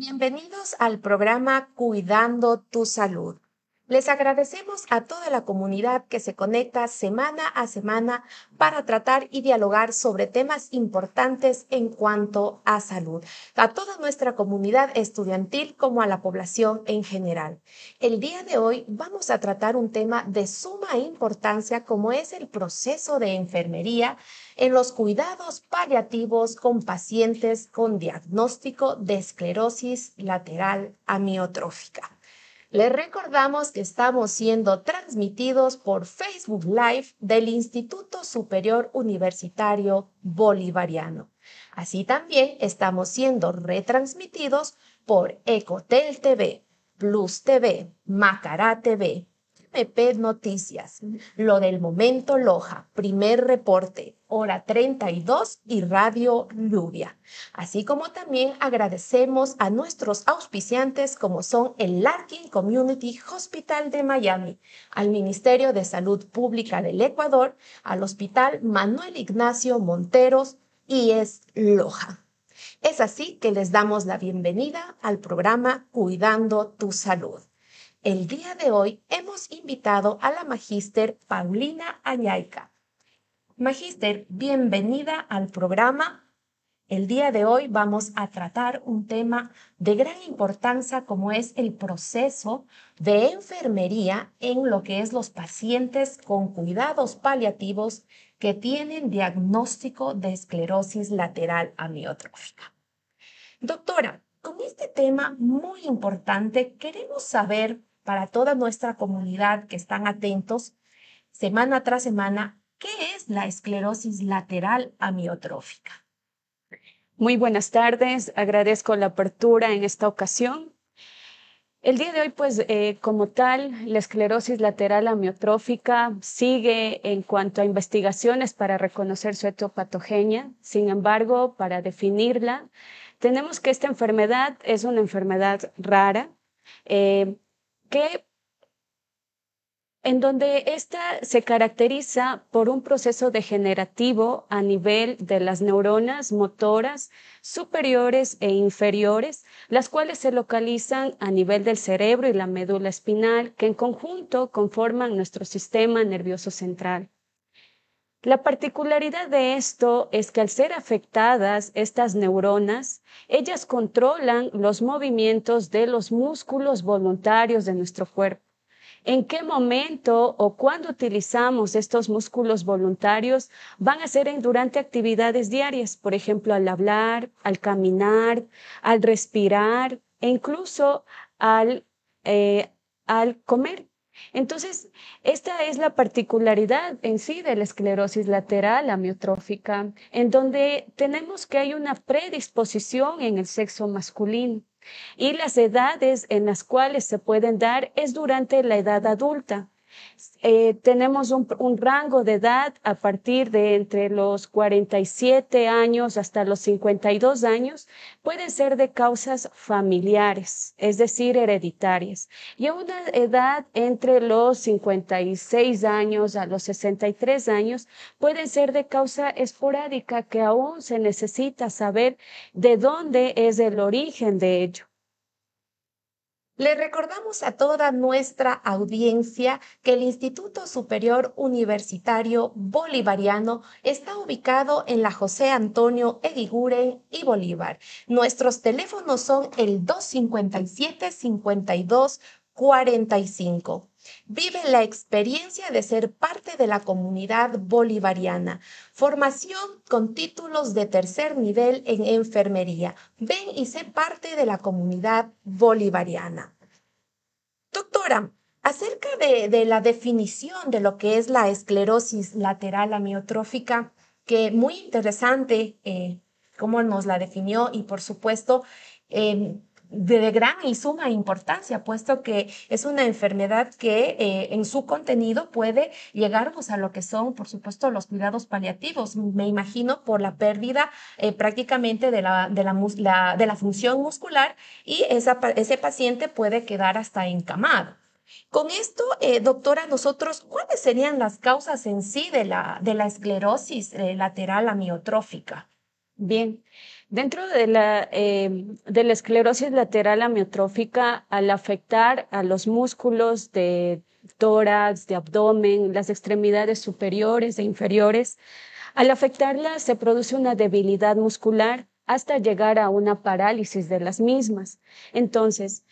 Bienvenidos al programa Cuidando tu Salud. Les agradecemos a toda la comunidad que se conecta semana a semana para tratar y dialogar sobre temas importantes en cuanto a salud, a toda nuestra comunidad estudiantil como a la población en general. El día de hoy vamos a tratar un tema de suma importancia como es el proceso de enfermería en los cuidados paliativos con pacientes con diagnóstico de esclerosis lateral amiotrófica. Les recordamos que estamos siendo transmitidos por Facebook Live del Instituto Superior Universitario Bolivariano. Así también estamos siendo retransmitidos por Ecotel TV, Plus TV, Macará TV, MP Noticias, lo del momento Loja, primer reporte, hora 32 y Radio Lluvia. Así como también agradecemos a nuestros auspiciantes como son el Larkin Community Hospital de Miami, al Ministerio de Salud Pública del Ecuador, al Hospital Manuel Ignacio Monteros y es Loja. Es así que les damos la bienvenida al programa Cuidando tu Salud. El día de hoy hemos invitado a la magíster Paulina Añaica. Magíster, bienvenida al programa. El día de hoy vamos a tratar un tema de gran importancia como es el proceso de enfermería en lo que es los pacientes con cuidados paliativos que tienen diagnóstico de esclerosis lateral amiotrófica. Doctora, con este tema muy importante queremos saber para toda nuestra comunidad que están atentos semana tras semana, ¿qué es la esclerosis lateral amiotrófica? Muy buenas tardes, agradezco la apertura en esta ocasión. El día de hoy, pues, eh, como tal, la esclerosis lateral amiotrófica sigue en cuanto a investigaciones para reconocer su etiopatogenia. Sin embargo, para definirla, tenemos que esta enfermedad es una enfermedad rara. Eh, que en donde esta se caracteriza por un proceso degenerativo a nivel de las neuronas motoras superiores e inferiores, las cuales se localizan a nivel del cerebro y la médula espinal, que en conjunto conforman nuestro sistema nervioso central. La particularidad de esto es que al ser afectadas estas neuronas, ellas controlan los movimientos de los músculos voluntarios de nuestro cuerpo. ¿En qué momento o cuándo utilizamos estos músculos voluntarios? Van a ser en, durante actividades diarias, por ejemplo, al hablar, al caminar, al respirar e incluso al, eh, al comer. Entonces, esta es la particularidad en sí de la esclerosis lateral amiotrófica, en donde tenemos que hay una predisposición en el sexo masculino. Y las edades en las cuales se pueden dar es durante la edad adulta, eh, tenemos un, rango de edad a partir de entre los 47 años hasta los 52 años, puede ser de causas familiares, es decir, hereditarias, y a una edad entre los 56 años a los 63 años puede ser de causa esporádica que aún se necesita saber de dónde es el origen de ello. Le recordamos a toda nuestra audiencia que el Instituto Superior Universitario Bolivariano está ubicado en la José Antonio Ediguren y Bolívar. Nuestros teléfonos son el 257 52 45 Vive la experiencia de ser parte de la comunidad bolivariana. Formación con títulos de tercer nivel en enfermería. Ven y sé parte de la comunidad bolivariana. Doctora, acerca de, la definición de lo que es la esclerosis lateral amiotrófica, que muy interesante eh, cómo nos la definió y por supuesto em, de gran y suma importancia, puesto que es una enfermedad que eh, en su contenido puede llegarnos a lo que son, por supuesto, los cuidados paliativos. Me imagino por la pérdida eh, prácticamente de la, de la, de, la, función muscular y ese paciente puede quedar hasta encamado. Con esto, eh, doctora, nosotros, ¿cuáles serían las causas en sí de la, de la esclerosis lateral amiotrófica? Bien, Dentro de la, eh, de la esclerosis lateral amiotrófica, al afectar a los músculos de tórax, de abdomen, las extremidades superiores e inferiores, al afectarla se produce una debilidad muscular hasta llegar a una parálisis de las mismas. Entonces,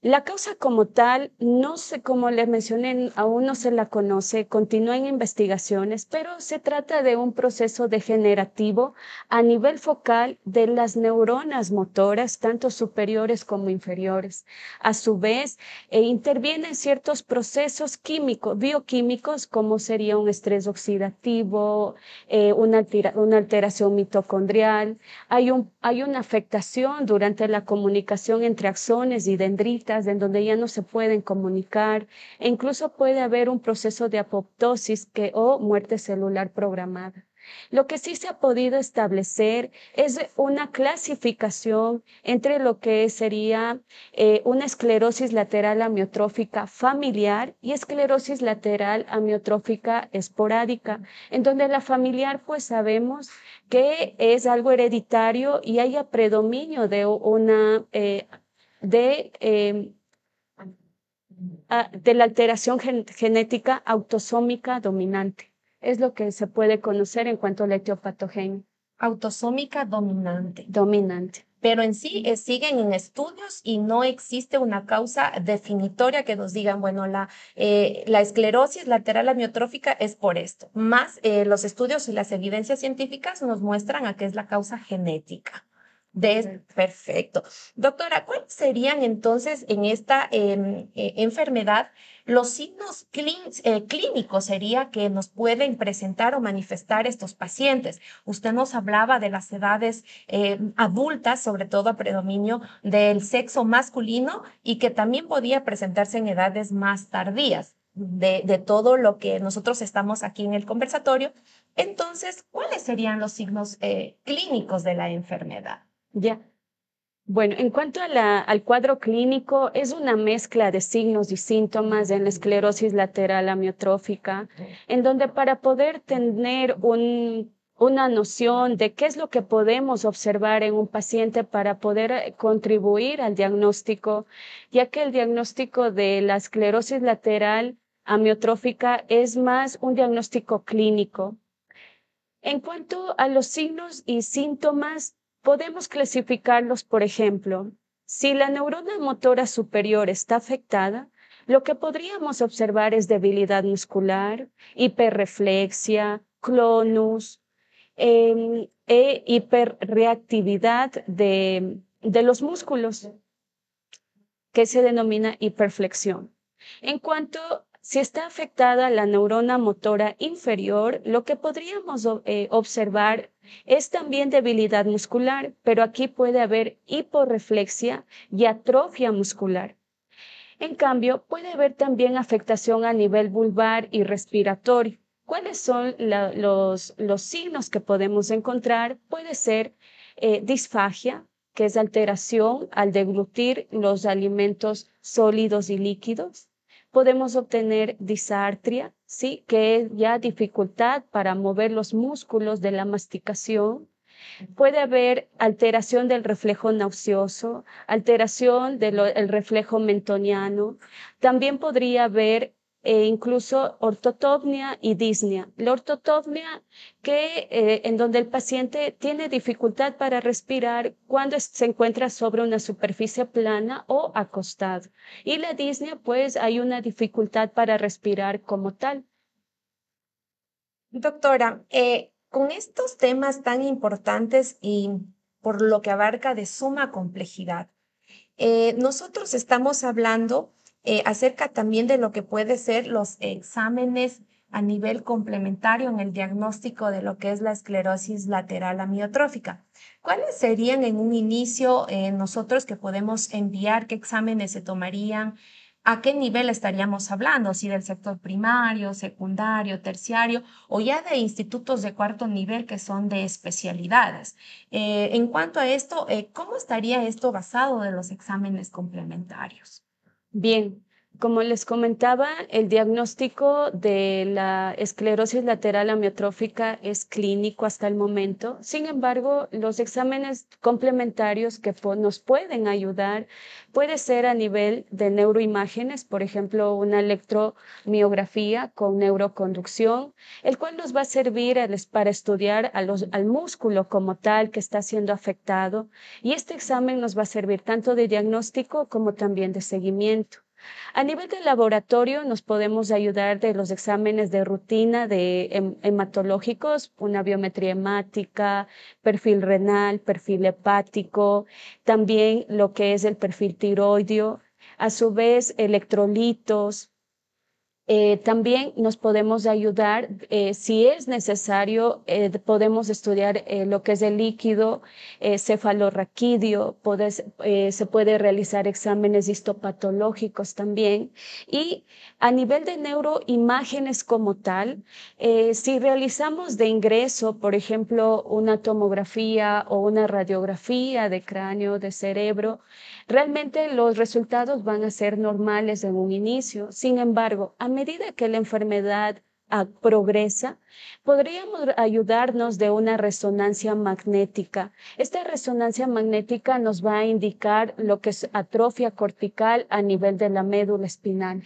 la causa como tal, no sé, cómo les mencioné, aún no se la conoce, continúa en investigaciones, pero se trata de un proceso degenerativo a nivel focal de las neuronas motoras, tanto superiores como inferiores. A su vez, eh, intervienen ciertos procesos químicos, bioquímicos, como sería un estrés oxidativo, eh, una, alteración mitocondrial, hay, hay una afectación durante la comunicación entre axones y dendritas en donde ya no se pueden comunicar e incluso puede haber un proceso de apoptosis que, o muerte celular programada. Lo que sí se ha podido establecer es una clasificación entre lo que sería eh, una esclerosis lateral amiotrófica familiar y esclerosis lateral amiotrófica esporádica, en donde la familiar pues sabemos que es algo hereditario y haya predominio de una... Eh, de, em, ah, de la alteración genética autosómica dominante. Es lo que se puede conocer en cuanto al etiopatogén. Autosómica dominante. Dominante. Pero en sí eh, siguen en estudios y no existe una causa definitoria que nos digan, bueno, la, eh, esclerosis lateral amiotrófica es por esto. Más eh, los estudios y las evidencias científicas nos muestran a qué es la causa genética perfecto. Doctora, ¿cuáles serían entonces en esta em, e, enfermedad los signos eh, clínicos sería que nos pueden presentar o manifestar estos pacientes? Usted nos hablaba de las edades em, adultas, sobre todo a predominio del sexo masculino y que también podía presentarse en edades más tardías. de, todo lo que nosotros estamos aquí en el conversatorio. Entonces, ¿cuáles serían los signos eh, clínicos de la enfermedad? Ya. Bueno, en cuanto al cuadro clínico, es una mezcla de signos y síntomas en la esclerosis lateral amiotrófica, en donde para poder tener una noción de qué es lo que podemos observar en un paciente para poder eh, contribuir al diagnóstico, ya que el diagnóstico de la esclerosis lateral amiotrófica es más un diagnóstico clínico. En cuanto a los signos y síntomas, Podemos clasificarlos, por ejemplo, si la neurona motora superior está afectada, lo que podríamos observar es debilidad muscular, hiperreflexia, clonus, em, e hiperreactividad de, de los músculos, que se denomina hiperflexión. En cuanto si está afectada la neurona motora inferior, lo que podríamos eh, observar es también debilidad muscular, pero aquí puede haber hiporreflexia y atrofia muscular. En cambio, puede haber también afectación a nivel vulvar y respiratorio. ¿Cuáles son los, signos que podemos encontrar? Puede ser eh, disfagia, que es alteración al deglutir los alimentos sólidos y líquidos podemos obtener disartria, ¿sí? que es ya dificultad para mover los músculos de la masticación. Puede haber alteración del reflejo nauseoso, alteración del reflejo mentoniano. También podría haber e incluso ortotopnia y disnea. La ortotopnia que, eh, en donde el paciente tiene dificultad para respirar cuando se encuentra sobre una superficie plana o acostado. Y la disnea, pues hay una dificultad para respirar como tal. Doctora, eh, con estos temas tan importantes y por lo que abarca de suma complejidad, eh, nosotros estamos hablando eh, acerca también de lo que puede ser los exámenes a nivel complementario en el diagnóstico de lo que es la esclerosis lateral amiotrófica. ¿Cuáles serían en un inicio eh, nosotros que podemos enviar? ¿Qué exámenes se tomarían? ¿A qué nivel estaríamos hablando? Si del sector primario, secundario, terciario o ya de institutos de cuarto nivel que son de especialidades. Eh, en cuanto a esto, ¿cómo estaría esto basado de los exámenes complementarios? Bien, como les comentaba, el diagnóstico de la esclerosis lateral amiotrófica es clínico hasta el momento. Sin embargo, los exámenes complementarios que nos pueden ayudar puede ser a nivel de neuroimágenes, por ejemplo, una electromiografía con neuroconducción, el cual nos va a servir para estudiar al músculo como tal que está siendo afectado. Y este examen nos va a servir tanto de diagnóstico como también de seguimiento. A nivel de laboratorio nos podemos ayudar de los exámenes de rutina de hematológicos, una biometría hemática, perfil renal, perfil hepático, también lo que es el perfil tiroideo, a su vez electrolitos, eh, también nos podemos ayudar, eh, si es necesario, eh, podemos estudiar lo que es el líquido cefalorraquídeo, se puede realizar exámenes histopatológicos también. Y a nivel de neuroimágenes como tal, si realizamos de ingreso, por ejemplo, una tomografía o una radiografía de cráneo, de cerebro, Realmente los resultados van a ser normales en un inicio, sin embargo, a medida que la enfermedad ah, progresa, podríamos ayudarnos de una resonancia magnética. Esta resonancia magnética nos va a indicar lo que es atrofia cortical a nivel de la médula espinal.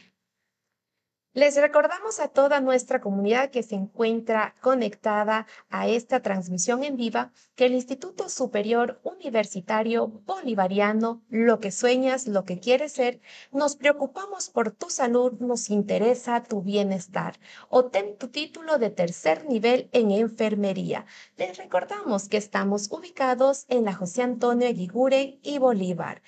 Les recordamos a toda nuestra comunidad que se encuentra conectada a esta transmisión en viva que el Instituto Superior Universitario Bolivariano, lo que sueñas, lo que quieres ser, nos preocupamos por tu salud, nos interesa tu bienestar. Obtén tu título de tercer nivel en enfermería. Les recordamos que estamos ubicados en la José Antonio Eguiguren y Bolívar.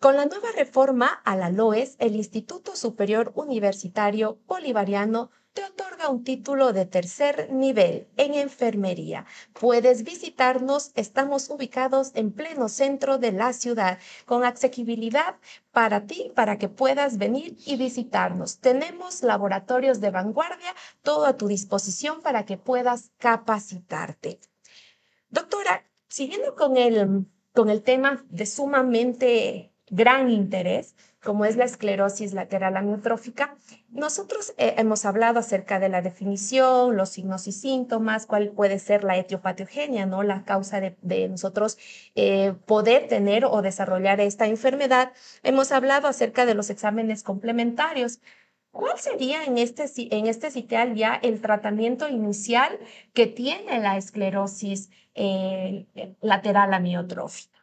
Con la nueva reforma a la LOES, el Instituto Superior Universitario Bolivariano te otorga un título de tercer nivel en enfermería. Puedes visitarnos, estamos ubicados en pleno centro de la ciudad, con accesibilidad para ti, para que puedas venir y visitarnos. Tenemos laboratorios de vanguardia, todo a tu disposición para que puedas capacitarte. Doctora, siguiendo con el, con el tema de sumamente gran interés, como es la esclerosis lateral amiotrófica. Nosotros eh, hemos hablado acerca de la definición, los signos y síntomas, cuál puede ser la etiopatogenia, ¿no? la causa de, nosotros eh, poder tener o desarrollar esta enfermedad. Hemos hablado acerca de los exámenes complementarios, ¿Cuál sería en este, en este sitial ya el tratamiento inicial que tiene la esclerosis eh, lateral amiotrófica?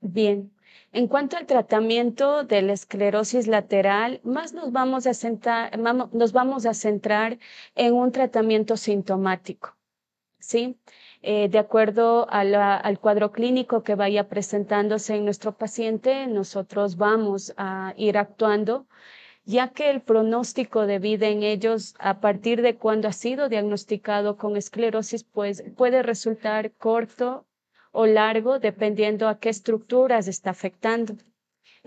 Bien, en cuanto al tratamiento de la esclerosis lateral, más nos vamos a, centrar, nos vamos a centrar en un tratamiento sintomático, ¿sí? Eh, de acuerdo al cuadro clínico que vaya presentándose en nuestro paciente, nosotros vamos a ir actuando ya que el pronóstico de vida en ellos a partir de cuando ha sido diagnosticado con esclerosis pues, puede resultar corto o largo, dependiendo a qué estructuras está afectando.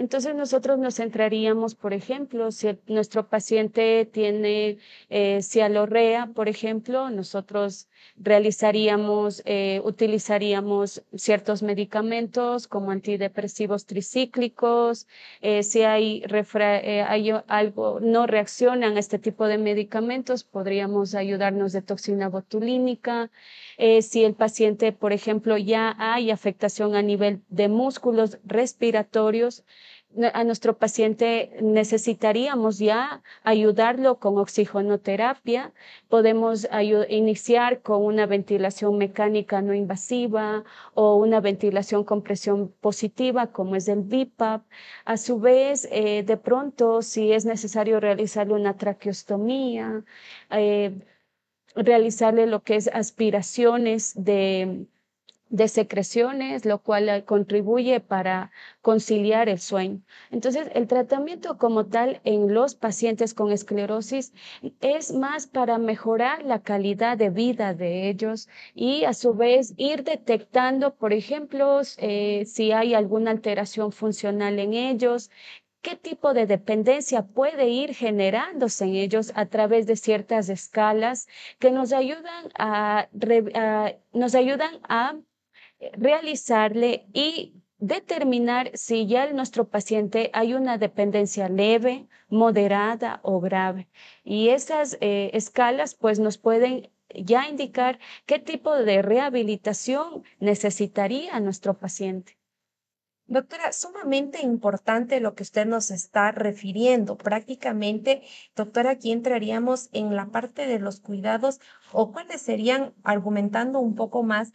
Entonces nosotros nos centraríamos, por ejemplo, si nuestro paciente tiene eh, cialorrea, por ejemplo, nosotros realizaríamos, eh, utilizaríamos ciertos medicamentos como antidepresivos tricíclicos, eh, si hay, eh, algo, no reaccionan a este tipo de medicamentos, podríamos ayudarnos de toxina botulínica. si el paciente, por ejemplo, ya hay afectación a nivel de músculos respiratorios, a nuestro paciente necesitaríamos ya ayudarlo con oxigenoterapia. Podemos iniciar con una ventilación mecánica no invasiva o una ventilación con presión positiva como es el BIPAP. A su vez, eh, de pronto, si es necesario realizarle una traqueostomía, eh, realizarle lo que es aspiraciones de de secreciones, lo cual eh, contribuye para conciliar el sueño. Entonces, el tratamiento como tal en los pacientes con esclerosis es más para mejorar la calidad de vida de ellos y a su vez ir detectando, por ejemplo, eh, si hay alguna alteración funcional en ellos, qué tipo de dependencia puede ir generándose en ellos a través de ciertas escalas que nos ayudan a nos ayudan a realizarle y determinar si ya en nuestro paciente hay una dependencia leve, moderada o grave. Y esas eh, escalas pues nos pueden ya indicar qué tipo de rehabilitación necesitaría nuestro paciente. Doctora, sumamente importante lo que usted nos está refiriendo. Prácticamente, doctora, aquí entraríamos en la parte de los cuidados o cuáles serían, argumentando un poco más,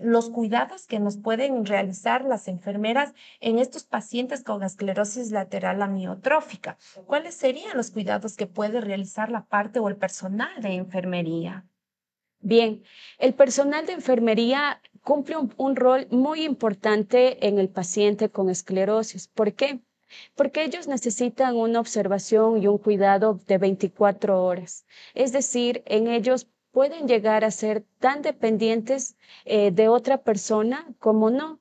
los cuidados que nos pueden realizar las enfermeras en estos pacientes con esclerosis lateral amiotrófica. ¿Cuáles serían los cuidados que puede realizar la parte o el personal de enfermería? Bien, el personal de enfermería cumple un, rol muy importante en el paciente con esclerosis. ¿Por qué? porque ellos necesitan una observación y un cuidado de 24 horas. Es decir, en ellos pueden llegar a ser tan dependientes eh, de otra persona como no.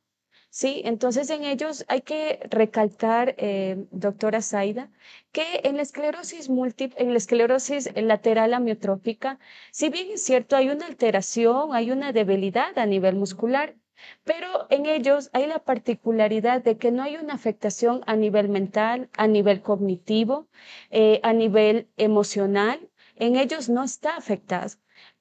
Sí, entonces en ellos hay que recalcar, eh, doctora Zaida, que en la esclerosis múltiple, en la esclerosis lateral amiotrófica, si bien es cierto, hay una alteración, hay una debilidad a nivel muscular, pero en ellos hay la particularidad de que no hay una afectación a nivel mental, a nivel cognitivo, eh, a nivel emocional. En ellos no está afectada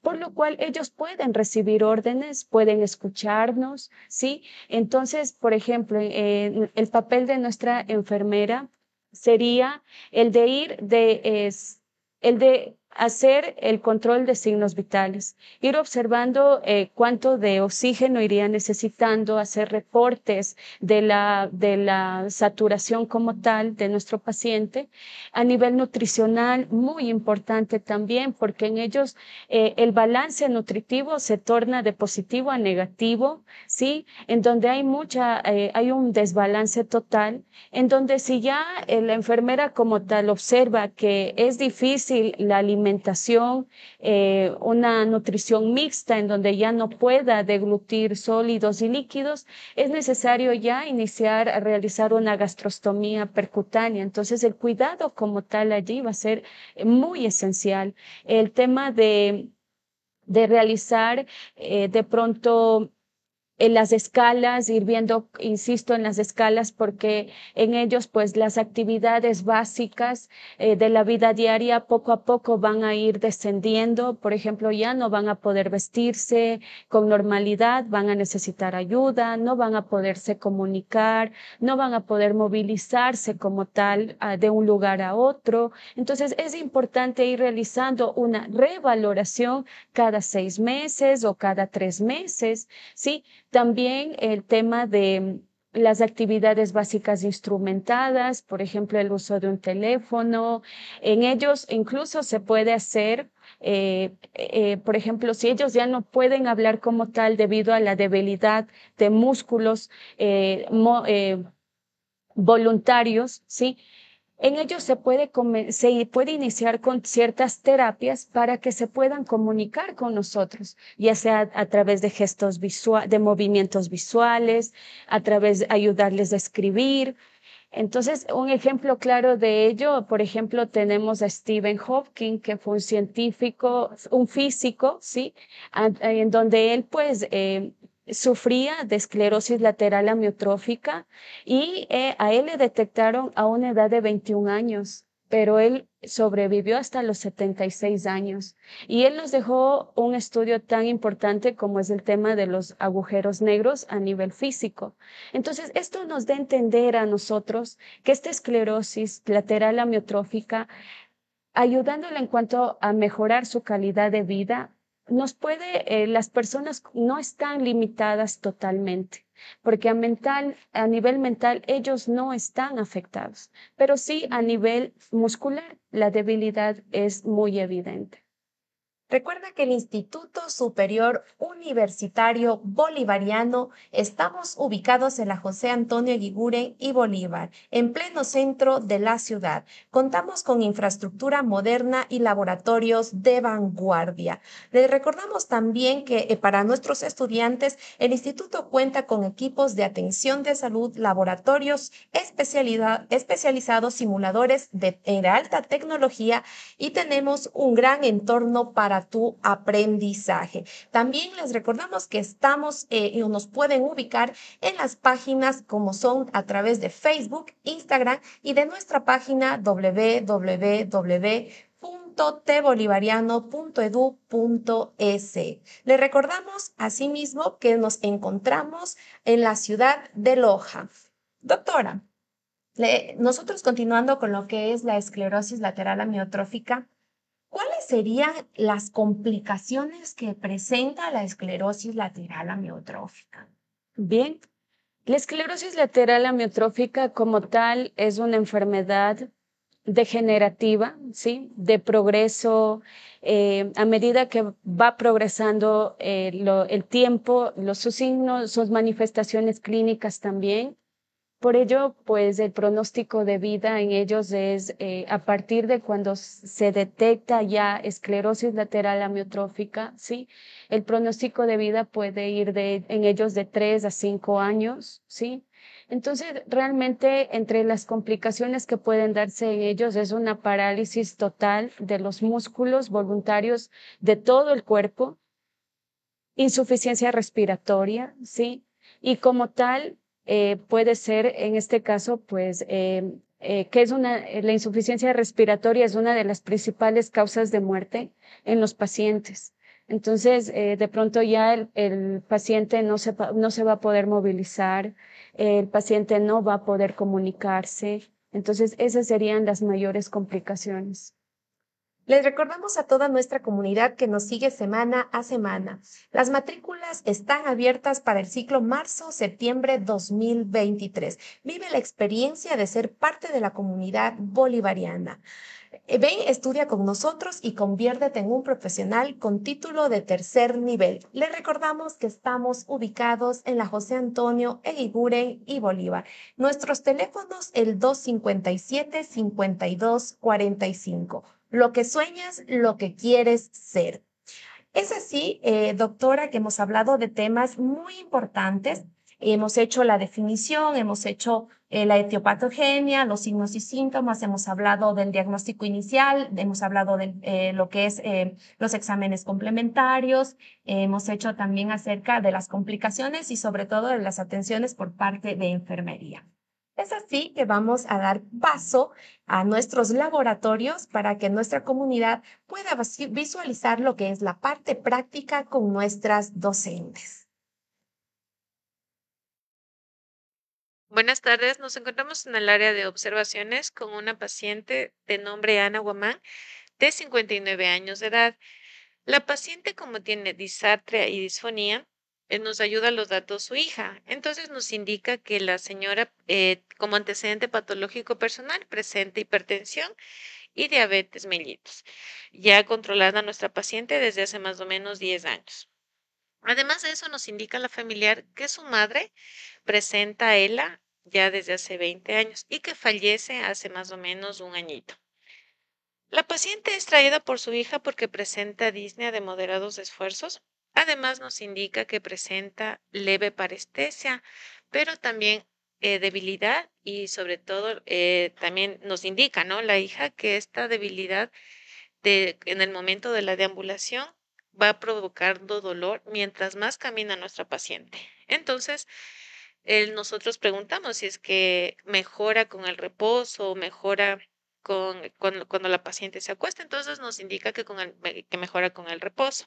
por lo cual ellos pueden recibir órdenes, pueden escucharnos, ¿sí? Entonces, por ejemplo, el papel de nuestra enfermera sería el de ir de... Es, el de hacer el control de signos vitales, ir observando eh, cuánto de oxígeno iría necesitando, hacer reportes de la, de la saturación como tal de nuestro paciente. A nivel nutricional, muy importante también, porque en ellos eh, el balance nutritivo se torna de positivo a negativo, ¿sí? En donde hay mucha, eh, hay un desbalance total, en donde si ya la enfermera como tal observa que es difícil la alimentación, alimentación, eh, una nutrición mixta en donde ya no pueda deglutir sólidos y líquidos, es necesario ya iniciar a realizar una gastrostomía percutánea. Entonces el cuidado como tal allí va a ser muy esencial. El tema de realizar eh, de pronto en las escalas, ir viendo, insisto, en las escalas, porque en ellos, pues, las actividades básicas eh, de la vida diaria poco a poco van a ir descendiendo. Por ejemplo, ya no van a poder vestirse con normalidad, van a necesitar ayuda, no van a poderse comunicar, no van a poder movilizarse como tal ah, de un lugar a otro. Entonces, es importante ir realizando una revaloración cada seis meses o cada tres meses, ¿sí? También el tema de las actividades básicas instrumentadas, por ejemplo, el uso de un teléfono. En ellos incluso se puede hacer, eh, eh, por ejemplo, si ellos ya no pueden hablar como tal debido a la debilidad de músculos eh, voluntarios, ¿sí? En ellos se puede, se puede iniciar con ciertas terapias para que se puedan comunicar con nosotros, ya sea a través de gestos visuales, de movimientos visuales, a través de ayudarles a escribir. Entonces, un ejemplo claro de ello, por ejemplo, tenemos a Stephen Hopkins, que fue un científico, un físico, ¿sí? En donde él, pues, eh, sufría de esclerosis lateral amiotrófica y eh, a él le detectaron a una edad de 21 años, pero él sobrevivió hasta los 76 años y él nos dejó un estudio tan importante como es el tema de los agujeros negros a nivel físico. Entonces, esto nos da a entender a nosotros que esta esclerosis lateral amiotrófica ayudándole en cuanto a mejorar su calidad de vida, nos puede, eh, las personas no están limitadas totalmente, porque a, mental, a nivel mental ellos no están afectados, pero sí a nivel muscular la debilidad es muy evidente. Recuerda que el Instituto Superior Universitario Bolivariano estamos ubicados en la José Antonio Guiguren y Bolívar, en pleno centro de la ciudad. Contamos con infraestructura moderna y laboratorios de vanguardia. Les recordamos también que eh, para nuestros estudiantes el instituto cuenta con equipos de atención de salud, laboratorios especializados, simuladores eh, de alta tecnología y tenemos un gran entorno para tu aprendizaje. También les recordamos que estamos eh, y nos pueden ubicar en las páginas como son a través de Facebook, Instagram y de nuestra página www.tbolivariano.edu.es. Les Le recordamos asimismo que nos encontramos en la ciudad de Loja. Doctora, nosotros continuando con lo que es la esclerosis lateral amiotrófica, ¿Cuáles serían las complicaciones que presenta la esclerosis lateral amiotrófica? Bien, la esclerosis lateral amiotrófica como tal es una enfermedad degenerativa, ¿sí? De progreso, eh, a medida que va progresando eh, el tiempo, los, sus signos, sus manifestaciones clínicas también, por ello, pues el pronóstico de vida en ellos es eh, a partir de cuando se detecta ya esclerosis lateral amiotrófica, ¿sí? El pronóstico de vida puede ir de, en ellos de 3 a 5 años, ¿sí? Entonces, realmente entre las complicaciones que pueden darse en ellos es una parálisis total de los músculos voluntarios de todo el cuerpo, insuficiencia respiratoria, ¿sí? Y como tal, eh, puede ser en este caso, pues, em, eh, que es una, eh, la insuficiencia respiratoria es una de las principales causas de muerte en los pacientes. Entonces, de pronto ya el, paciente no se va a poder movilizar, el paciente no va a poder comunicarse. Entonces, esas serían las mayores complicaciones. Les recordamos a toda nuestra comunidad que nos sigue semana a semana. Las matrículas están abiertas para el ciclo marzo-septiembre 2023. Vive la experiencia de ser parte de la comunidad bolivariana. Eh, Ven, estudia con nosotros y conviértete en un profesional con título de tercer nivel. Les recordamos que estamos ubicados en la José Antonio, Eguiguren y Bolívar. Nuestros teléfonos el 257-5245 lo que sueñas, lo que quieres ser. Es así, eh, doctora, que hemos hablado de temas muy importantes. Hemos hecho la definición, hemos hecho eh, la etiopatogenia, los signos y síntomas, hemos hablado del diagnóstico inicial, hemos hablado de eh, lo que es los exámenes complementarios, hemos hecho también acerca de las complicaciones y sobre todo de las atenciones por parte de enfermería. Es así que vamos a dar paso a nuestros laboratorios para que nuestra comunidad pueda visualizar lo que es la parte práctica con nuestras docentes. Buenas tardes, nos encontramos en el área de observaciones con una paciente de nombre Ana Guamán, de 59 años de edad. La paciente, como tiene disartria y disfonía, eh, nos ayuda a los datos su hija. Entonces nos indica que la señora eh, como antecedente patológico personal presenta hipertensión y diabetes mellitus, ya controlada nuestra paciente desde hace más o menos 10 años. Además de eso, nos indica la familiar que su madre presenta ELA ya desde hace 20 años y que fallece hace más o menos un añito. La paciente es traída por su hija porque presenta disnea de moderados esfuerzos. Además, nos indica que presenta leve parestesia, pero también eh, debilidad y sobre todo eh, también nos indica, ¿no? La hija que esta debilidad de, en el momento de la deambulación va provocando dolor mientras más camina nuestra paciente. Entonces, nosotros preguntamos si es que mejora con el reposo, mejora con, cuando la paciente se acuesta, entonces nos indica que, que mejora con el reposo.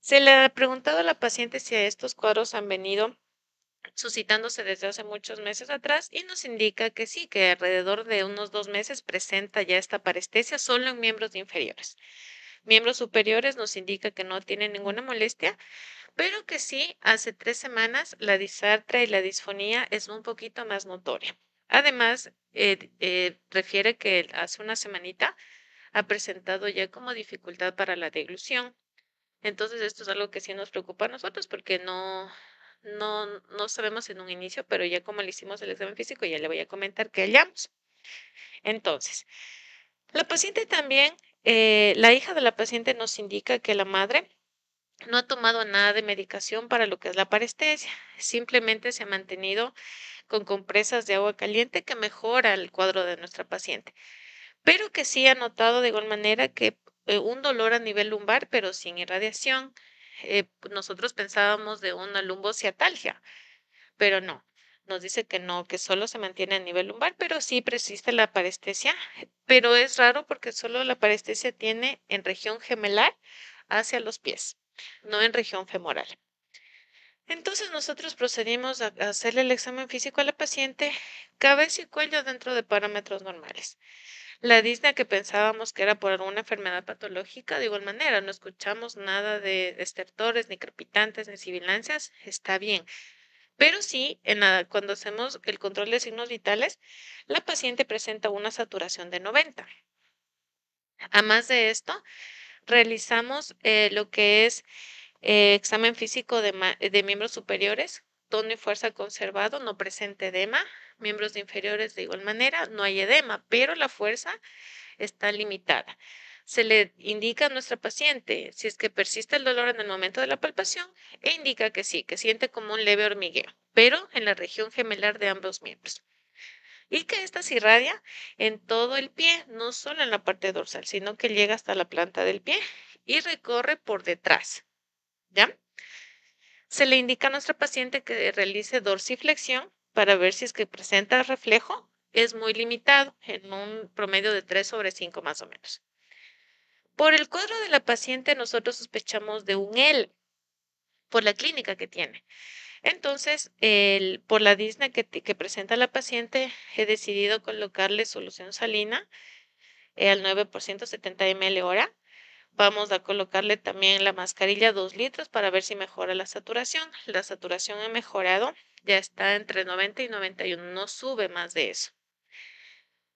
Se le ha preguntado a la paciente si a estos cuadros han venido suscitándose desde hace muchos meses atrás y nos indica que sí, que alrededor de unos dos meses presenta ya esta parestesia solo en miembros inferiores. Miembros superiores nos indica que no tiene ninguna molestia, pero que sí, hace tres semanas la disartra y la disfonía es un poquito más notoria. Además, eh, eh, refiere que hace una semanita ha presentado ya como dificultad para la deglución. Entonces, esto es algo que sí nos preocupa a nosotros porque no, no, sabemos en un inicio, pero ya como le hicimos el examen físico, ya le voy a comentar que hallamos. Entonces, la paciente también, eh, la hija de la paciente nos indica que la madre no ha tomado nada de medicación para lo que es la parestesia, simplemente se ha mantenido con compresas de agua caliente que mejora el cuadro de nuestra paciente, pero que sí ha notado de igual manera que eh, un dolor a nivel lumbar, pero sin irradiación, eh, pues, nosotros pensábamos de una lumbociatalgia, pero no, nos dice que no, que solo se mantiene a nivel lumbar, pero sí persiste la parestesia, pero es raro porque solo la parestesia tiene en región gemelar hacia los pies, no en región femoral. Entonces nosotros procedimos a hacerle el examen físico a la paciente, cabeza y cuello dentro de parámetros normales. La disnea que pensábamos que era por alguna enfermedad patológica, de igual manera, no escuchamos nada de estertores, ni crepitantes, ni sibilancias, está bien. Pero sí, en cuando hacemos el control de signos vitales, la paciente presenta una saturación de 90. A más de esto, realizamos eh, lo que es eh, examen físico de, de miembros superiores, tono y fuerza conservado, no presente edema, miembros inferiores de igual manera, no hay edema, pero la fuerza está limitada. Se le indica a nuestra paciente si es que persiste el dolor en el momento de la palpación e indica que sí, que siente como un leve hormigueo, pero en la región gemelar de ambos miembros. Y que ésta se irradia en todo el pie, no solo en la parte dorsal, sino que llega hasta la planta del pie y recorre por detrás. ¿Ya? Se le indica a nuestra paciente que realice dorsiflexión para ver si es que presenta reflejo es muy limitado, en un promedio de 3 sobre 5 más o menos. Por el cuadro de la paciente nosotros sospechamos de un L por la clínica que tiene. Entonces, por la disnea que, presenta la paciente, he decidido colocarle solución salina eh, al 9% 70 ml hora. Vamos a colocarle también la mascarilla 2 litros para ver si mejora la saturación. La saturación ha mejorado ya está entre 90 y 91, no sube más de eso.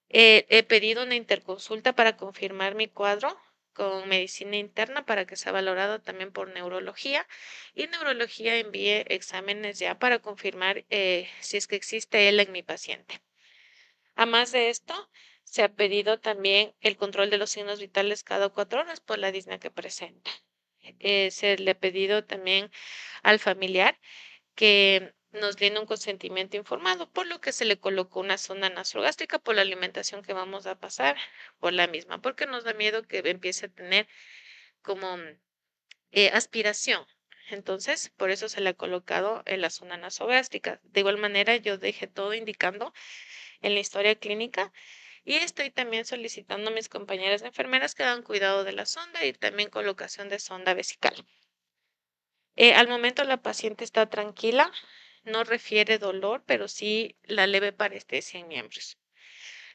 Eh, he pedido una interconsulta para confirmar mi cuadro con medicina interna para que sea valorado también por neurología y neurología envíe exámenes ya para confirmar eh, si es que existe él en mi paciente. Además de esto, se ha pedido también el control de los signos vitales cada cuatro horas por la disnea que presenta. Eh, se le ha pedido también al familiar que nos brinda un consentimiento informado, por lo que se le colocó una sonda nasogástrica por la alimentación que vamos a pasar por la misma, porque nos da miedo que empiece a tener como eh, aspiración. Entonces, por eso se le ha colocado en eh, la zona nasogástrica. De igual manera, yo dejé todo indicando en la historia clínica y estoy también solicitando a mis compañeras enfermeras que dan cuidado de la sonda y también colocación de sonda vesical. Eh, al momento la paciente está tranquila, no refiere dolor, pero sí la leve parestesia en miembros.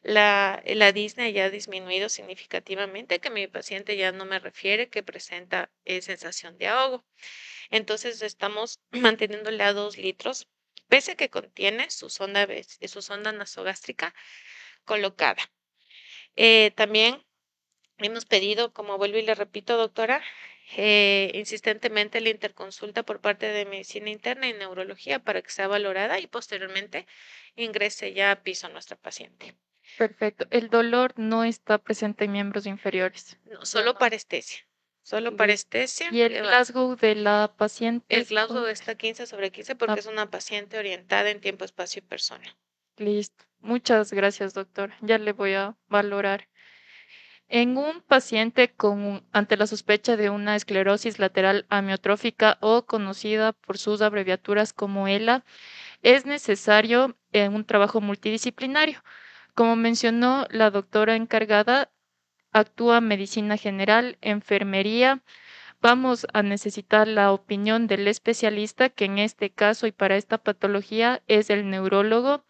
La, eh, la disnea ya ha disminuido significativamente, que mi paciente ya no me refiere que presenta eh, sensación de ahogo. Entonces estamos manteniéndole a dos litros, pese a que contiene su sonda, eh, su sonda nasogástrica colocada. también Hemos pedido, como vuelvo y le repito, doctora, eh, insistentemente la interconsulta por parte de medicina interna y neurología para que sea valorada y posteriormente ingrese ya a piso nuestra paciente. Perfecto. El dolor no está presente en miembros inferiores. No, solo parestesia. Solo parestesia. ¿Y el Glasgow de la paciente? El Glasgow está 15 sobre 15 porque ah. es una paciente orientada en tiempo, espacio y persona. Listo. Muchas gracias, doctor. Ya le voy a valorar. En un paciente ante la sospecha de una esclerosis lateral amiotrófica o conocida por sus abreviaturas como ELA, es necesario eh, un trabajo multidisciplinario. Como mencionó la doctora encargada, actúa medicina general, enfermería. Vamos a necesitar la opinión del especialista, que en este caso y para esta patología es el neurólogo,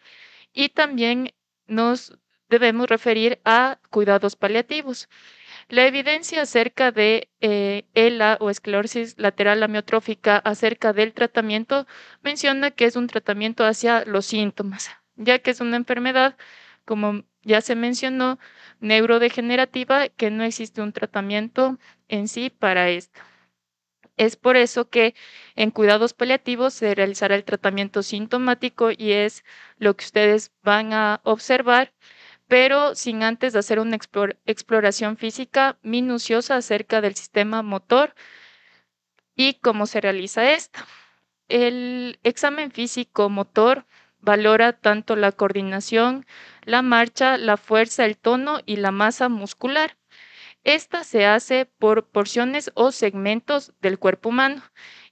y también nos debemos referir a cuidados paliativos. La evidencia acerca de eh, ELA o esclerosis lateral amiotrófica acerca del tratamiento menciona que es un tratamiento hacia los síntomas, ya que es una enfermedad, como ya se mencionó, neurodegenerativa, que no existe un tratamiento en sí para esto. Es por eso que en cuidados paliativos se realizará el tratamiento sintomático y es lo que ustedes van a observar pero sin antes de hacer una exploración física minuciosa acerca del sistema motor y cómo se realiza esta. El examen físico motor valora tanto la coordinación, la marcha, la fuerza, el tono y la masa muscular. Esta se hace por porciones o segmentos del cuerpo humano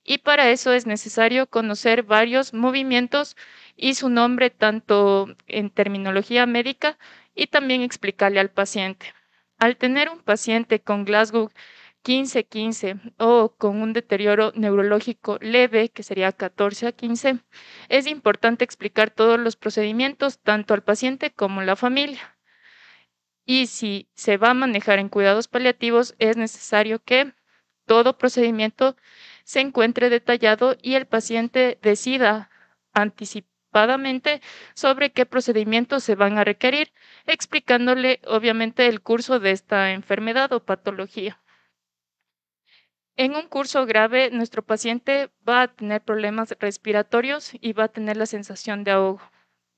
y para eso es necesario conocer varios movimientos y su nombre tanto en terminología médica y también explicarle al paciente. Al tener un paciente con Glasgow 15-15 o con un deterioro neurológico leve, que sería 14 15, es importante explicar todos los procedimientos tanto al paciente como a la familia. Y si se va a manejar en cuidados paliativos, es necesario que todo procedimiento se encuentre detallado y el paciente decida anticipar sobre qué procedimientos se van a requerir, explicándole obviamente el curso de esta enfermedad o patología. En un curso grave, nuestro paciente va a tener problemas respiratorios y va a tener la sensación de ahogo.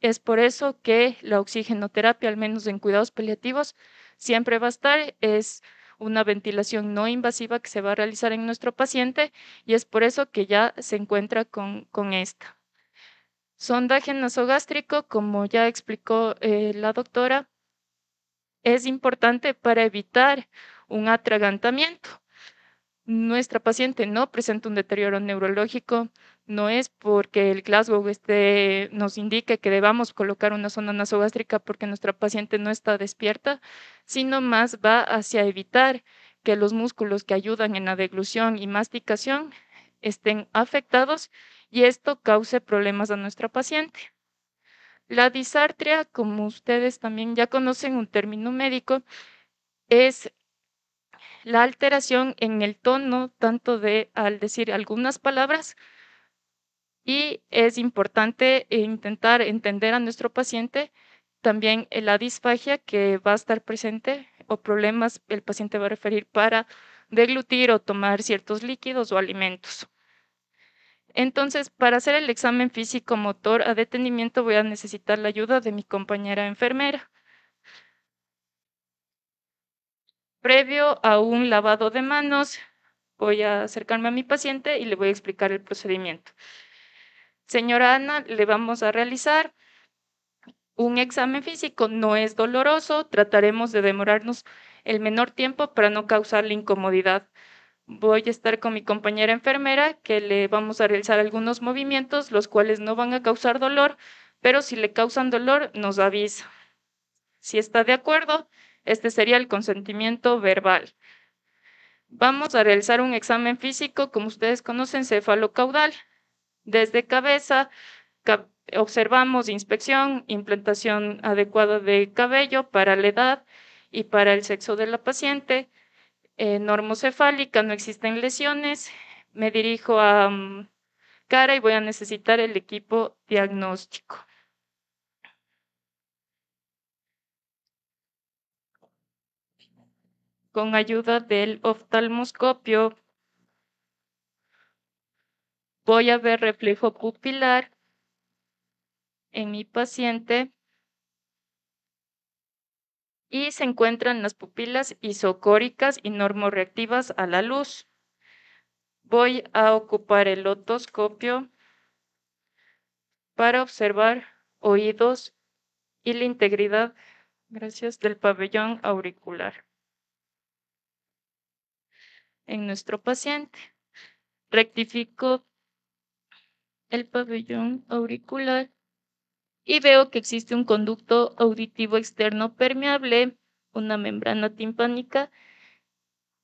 Es por eso que la oxigenoterapia, al menos en cuidados paliativos, siempre va a estar. Es una ventilación no invasiva que se va a realizar en nuestro paciente y es por eso que ya se encuentra con, con esta. Sondaje nasogástrico, como ya explicó eh, la doctora, es importante para evitar un atragantamiento. Nuestra paciente no presenta un deterioro neurológico, no es porque el Glasgow este, nos indique que debamos colocar una zona nasogástrica porque nuestra paciente no está despierta, sino más va hacia evitar que los músculos que ayudan en la deglución y masticación estén afectados y esto cause problemas a nuestra paciente. La disartria, como ustedes también ya conocen un término médico, es la alteración en el tono, tanto de al decir algunas palabras, y es importante eh, intentar entender a nuestro paciente también eh, la disfagia que va a estar presente o problemas el paciente va a referir para deglutir o tomar ciertos líquidos o alimentos. Entonces, para hacer el examen físico-motor a detenimiento voy a necesitar la ayuda de mi compañera enfermera. Previo a un lavado de manos, voy a acercarme a mi paciente y le voy a explicar el procedimiento. Señora Ana, le vamos a realizar un examen físico, no es doloroso, trataremos de demorarnos el menor tiempo para no causarle incomodidad. Voy a estar con mi compañera enfermera que le vamos a realizar algunos movimientos, los cuales no van a causar dolor, pero si le causan dolor, nos avisa. Si está de acuerdo, este sería el consentimiento verbal. Vamos a realizar un examen físico, como ustedes conocen, cefalocaudal. Desde cabeza observamos inspección, implantación adecuada de cabello para la edad, y para el sexo de la paciente. Eh, normocefálica, no existen lesiones. Me dirijo a mm, cara y voy a necesitar el equipo diagnóstico. Con ayuda del oftalmoscopio voy a ver reflejo pupilar en mi paciente y se encuentran las pupilas isocóricas y normorreactivas a la luz. Voy a ocupar el otoscopio para observar oídos y la integridad gracias del pabellón auricular en nuestro paciente. Rectifico el pabellón auricular y veo que existe un conducto auditivo externo permeable, una membrana timpánica,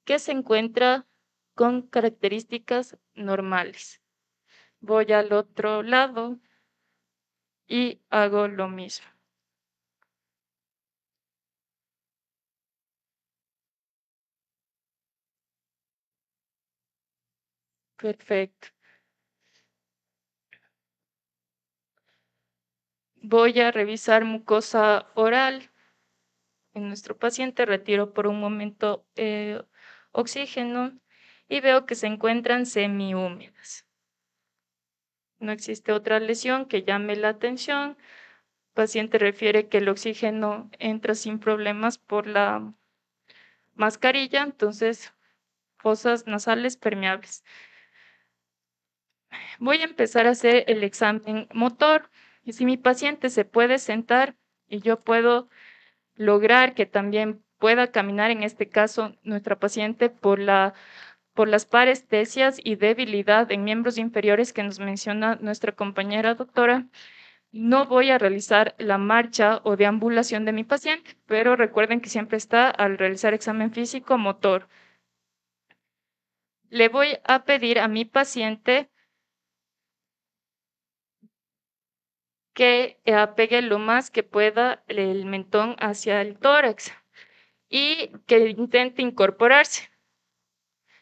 que se encuentra con características normales. Voy al otro lado y hago lo mismo. Perfecto. Voy a revisar mucosa oral en nuestro paciente, retiro por un momento eh, oxígeno y veo que se encuentran semi-húmedas. No existe otra lesión que llame la atención. El paciente refiere que el oxígeno entra sin problemas por la mascarilla, entonces fosas nasales permeables. Voy a empezar a hacer el examen motor. Y si mi paciente se puede sentar y yo puedo lograr que también pueda caminar, en este caso, nuestra paciente por la por las parestesias y debilidad en miembros inferiores que nos menciona nuestra compañera doctora, no voy a realizar la marcha o deambulación de mi paciente, pero recuerden que siempre está al realizar examen físico motor. Le voy a pedir a mi paciente que apegue lo más que pueda el mentón hacia el tórax y que intente incorporarse.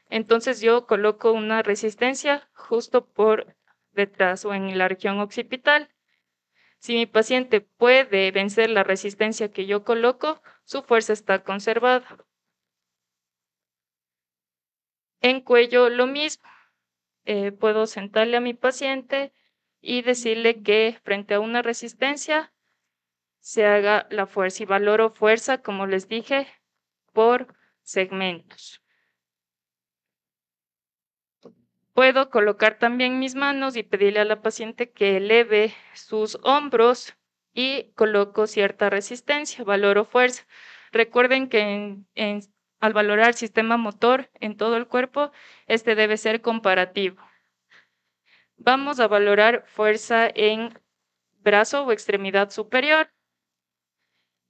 Entonces yo coloco una resistencia justo por detrás o en la región occipital. Si mi paciente puede vencer la resistencia que yo coloco, su fuerza está conservada. En cuello lo mismo. Eh, puedo sentarle a mi paciente y decirle que frente a una resistencia se haga la fuerza. Y valoro fuerza, como les dije, por segmentos. Puedo colocar también mis manos y pedirle a la paciente que eleve sus hombros y coloco cierta resistencia, valoro fuerza. Recuerden que al valorar sistema motor en todo el cuerpo, este debe ser comparativo. Vamos a valorar fuerza en brazo o extremidad superior.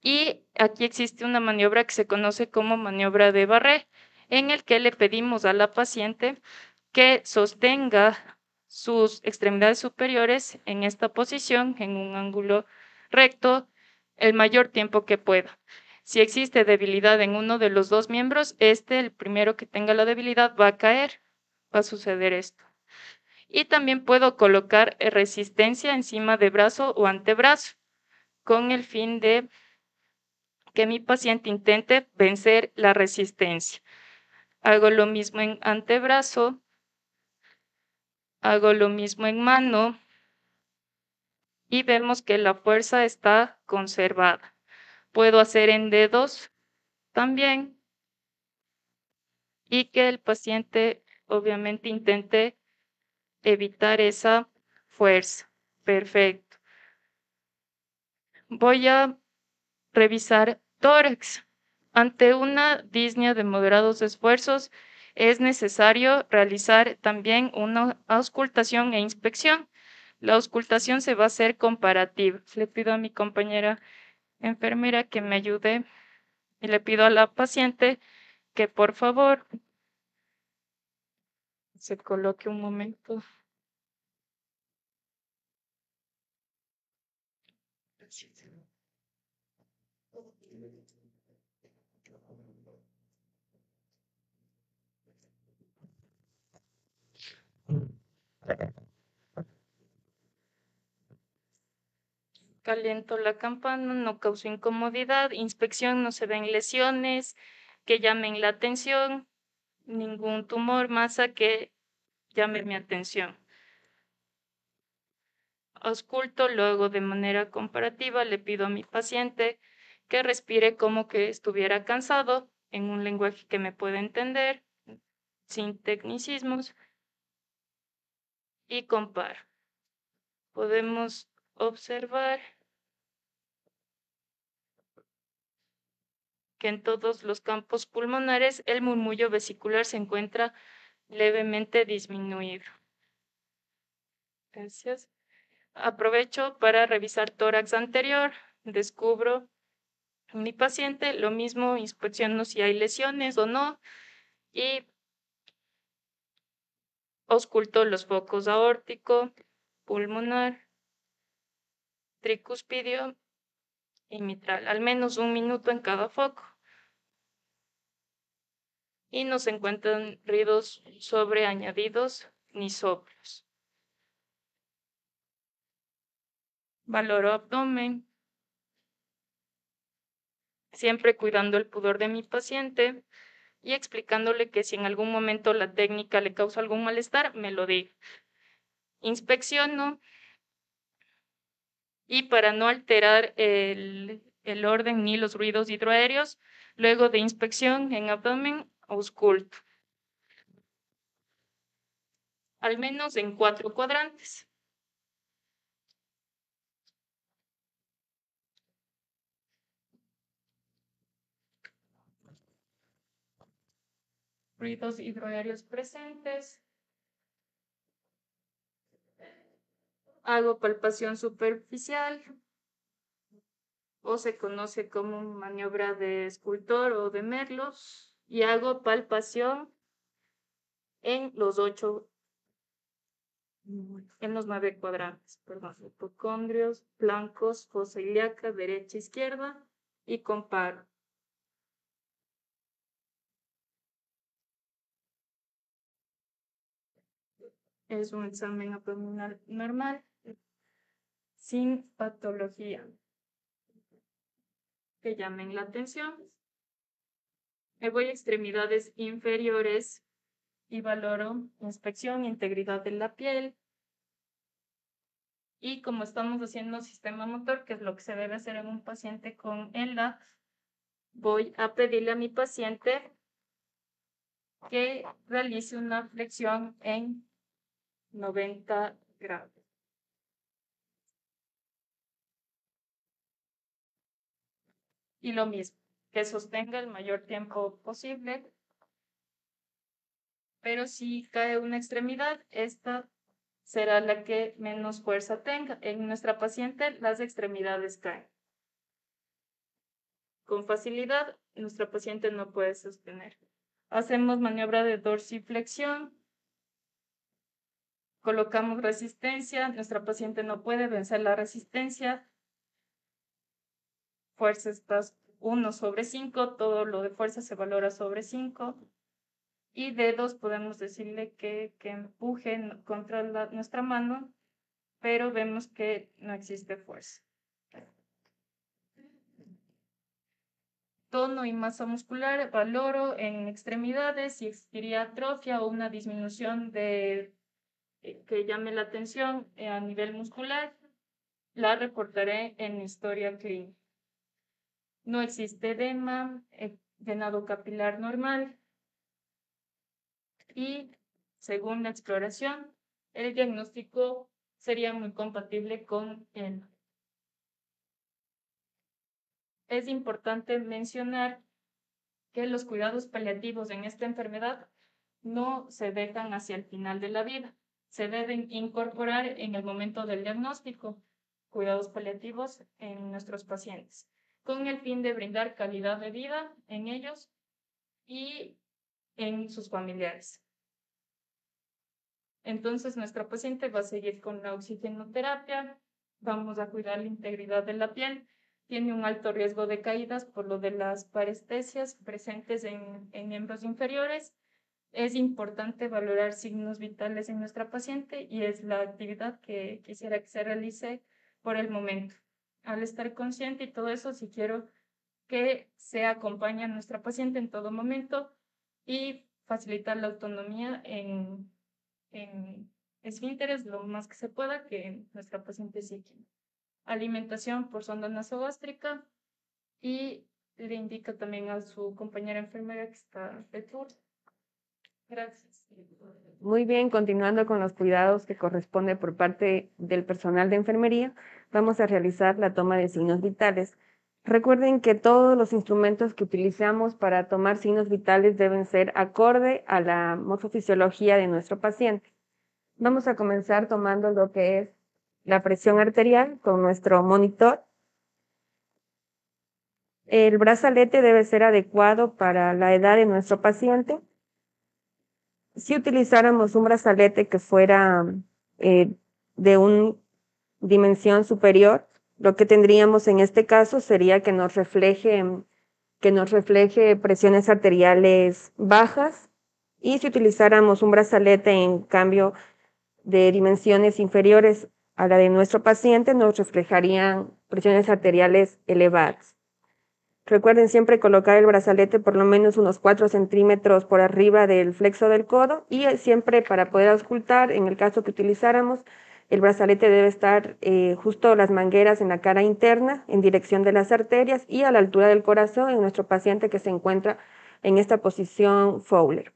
Y aquí existe una maniobra que se conoce como maniobra de barré, en el que le pedimos a la paciente que sostenga sus extremidades superiores en esta posición, en un ángulo recto, el mayor tiempo que pueda. Si existe debilidad en uno de los dos miembros, este, el primero que tenga la debilidad, va a caer. Va a suceder esto y también puedo colocar eh, resistencia encima de brazo o antebrazo con el fin de que mi paciente intente vencer la resistencia. Hago lo mismo en antebrazo, hago lo mismo en mano y vemos que la fuerza está conservada. Puedo hacer en dedos también y que el paciente obviamente intente evitar esa fuerza. Perfecto. Voy a revisar tórax. Ante una disnea de moderados esfuerzos, es necesario realizar también una auscultación e inspección. La auscultación se va a hacer comparativa. Le pido a mi compañera enfermera que me ayude y le pido a la paciente que por favor se coloque un momento. Caliento la campana, no causó incomodidad, inspección, no se ven lesiones, que llamen la atención, ningún tumor masa que llame mi atención. Osculto luego de manera comparativa, le pido a mi paciente que respire como que estuviera cansado, en un lenguaje que me pueda entender, sin tecnicismos, y comparo. Podemos observar que en todos los campos pulmonares el murmullo vesicular se encuentra levemente disminuido. Gracias. Aprovecho para revisar tórax anterior, descubro mi paciente, lo mismo inspecciono si hay lesiones o no y osculto los focos aórtico, pulmonar, tricuspidio y mitral, al menos un minuto en cada foco y no se encuentran ruidos sobreañadidos ni soplos. Valoro abdomen. Siempre cuidando el pudor de mi paciente y explicándole que si en algún momento la técnica le causa algún malestar, me lo diga. Inspecciono y para no alterar el, el orden ni los ruidos hidroaéreos, luego de inspección en abdomen, osculto al menos en cuatro cuadrantes. Ruidos hidroaéreos presentes. Hago palpación superficial o se conoce como maniobra de escultor o de merlos y hago palpación en los ocho, en los nueve cuadrantes, perdón, hipocondrios, blancos, fosa ilíaca, derecha, izquierda y comparo. Es un examen abdominal normal, sin patología que llamen la atención. Me voy a extremidades inferiores y valoro inspección, integridad de la piel. Y como estamos haciendo sistema motor, que es lo que se debe hacer en un paciente con ELA, voy a pedirle a mi paciente que realice una flexión en 90 grados. Y lo mismo que sostenga el mayor tiempo posible. Pero si cae una extremidad, esta será la que menos fuerza tenga. En nuestra paciente las extremidades caen. Con facilidad, nuestra paciente no puede sostener. Hacemos maniobra de dorsiflexión. Colocamos resistencia, nuestra paciente no puede vencer la resistencia, fuerza 1 sobre 5, todo lo de fuerza se valora sobre 5. Y dedos podemos decirle que, que empuje contra nuestra mano, pero vemos que no existe fuerza. Tono y masa muscular valoro en extremidades si existiría atrofia o una disminución de eh, que llame la atención eh, a nivel muscular. La reportaré en historia clínica no existe edema, llenado eh, capilar normal. Y según la exploración, el diagnóstico sería muy compatible con el. Es importante mencionar que los cuidados paliativos en esta enfermedad no se dejan hacia el final de la vida, se deben incorporar en el momento del diagnóstico, cuidados paliativos en nuestros pacientes con el fin de brindar calidad de vida en ellos y en sus familiares. Entonces, nuestra paciente va a seguir con la oxigenoterapia, vamos a cuidar la integridad de la piel, tiene un alto riesgo de caídas por lo de las parestesias presentes en, en miembros inferiores. Es importante valorar signos vitales en nuestra paciente y es la actividad que quisiera que se realice por el momento al estar consciente y todo eso, si quiero que se acompañe a nuestra paciente en todo momento y facilitar la autonomía en, en esfínteres lo más que se pueda, que nuestra paciente sí Alimentación por sonda nasogástrica y le indica también a su compañera enfermera que está de tour. Gracias. Muy bien, continuando con los cuidados que corresponde por parte del personal de enfermería, vamos a realizar la toma de signos vitales. Recuerden que todos los instrumentos que utilizamos para tomar signos vitales deben ser acorde a la morfofisiología de nuestro paciente. Vamos a comenzar tomando lo que es la presión arterial con nuestro monitor. El brazalete debe ser adecuado para la edad de nuestro paciente. Si utilizáramos un brazalete que fuera eh, de un dimensión superior. Lo que tendríamos en este caso sería que nos refleje, que nos refleje presiones arteriales bajas y si utilizáramos un brazalete en cambio de dimensiones inferiores a la de nuestro paciente, nos reflejarían presiones arteriales elevadas. Recuerden siempre colocar el brazalete por lo menos unos 4 centímetros por arriba del flexo del codo y siempre para poder auscultar, en el caso que utilizáramos, el brazalete debe estar eh, justo las mangueras en la cara interna, en dirección de las arterias y a la altura del corazón en nuestro paciente que se encuentra en esta posición Fowler.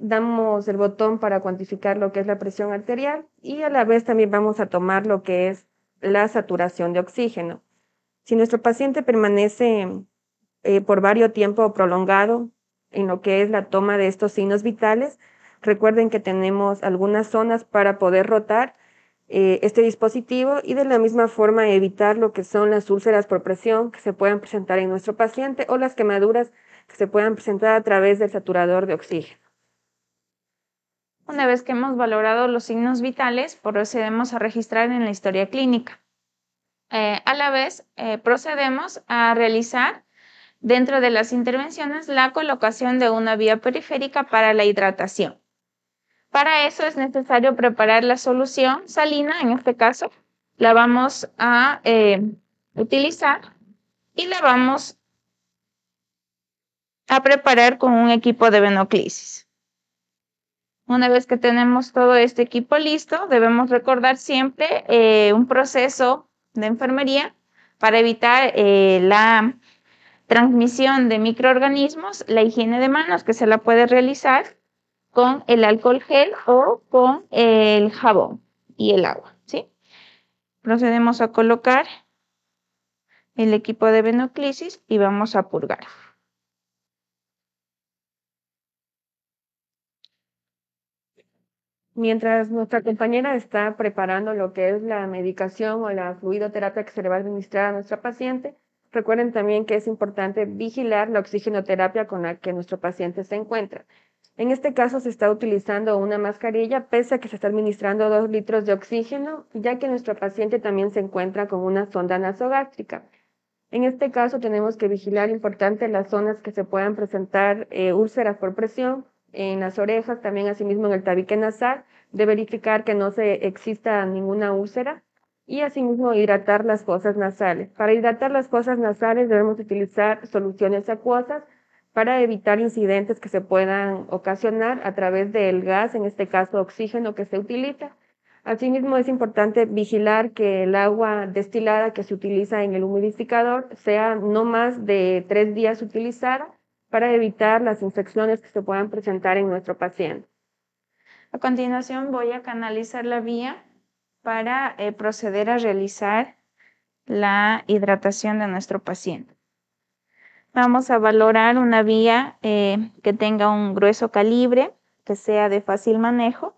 damos el botón para cuantificar lo que es la presión arterial y a la vez también vamos a tomar lo que es la saturación de oxígeno. Si nuestro paciente permanece eh, por varios tiempo prolongado en lo que es la toma de estos signos vitales, recuerden que tenemos algunas zonas para poder rotar eh, este dispositivo y de la misma forma evitar lo que son las úlceras por presión que se puedan presentar en nuestro paciente o las quemaduras que se puedan presentar a través del saturador de oxígeno. Una vez que hemos valorado los signos vitales, procedemos a registrar en la historia clínica. Eh, a la vez, eh, procedemos a realizar dentro de las intervenciones la colocación de una vía periférica para la hidratación. Para eso es necesario preparar la solución salina, en este caso, la vamos a eh, utilizar y la vamos a preparar con un equipo de venoclisis. Una vez que tenemos todo este equipo listo, debemos recordar siempre eh, un proceso de enfermería para evitar eh, la transmisión de microorganismos, la higiene de manos que se la puede realizar con el alcohol gel o con el jabón y el agua, ¿sí? Procedemos a colocar el equipo de venoclisis y vamos a purgar. Mientras nuestra compañera está preparando lo que es la medicación o la fluidoterapia que se le va a administrar a nuestra paciente, recuerden también que es importante vigilar la oxigenoterapia con la que nuestro paciente se encuentra. En este caso se está utilizando una mascarilla pese a que se está administrando dos litros de oxígeno, ya que nuestro paciente también se encuentra con una sonda nasogástrica. En este caso tenemos que vigilar importante las zonas que se puedan presentar eh, úlceras por presión, en las orejas, también asimismo en el tabique nasal, de verificar que no se exista ninguna úlcera y asimismo hidratar las fosas nasales. Para hidratar las fosas nasales debemos utilizar soluciones acuosas para evitar incidentes que se puedan ocasionar a través del gas, en este caso oxígeno que se utiliza. Asimismo, es importante vigilar que el agua destilada que se utiliza en el humidificador sea no más de tres días utilizada para evitar las infecciones que se puedan presentar en nuestro paciente. A continuación, voy a canalizar la vía para eh, proceder a realizar la hidratación de nuestro paciente. Vamos a valorar una vía eh, que tenga un grueso calibre, que sea de fácil manejo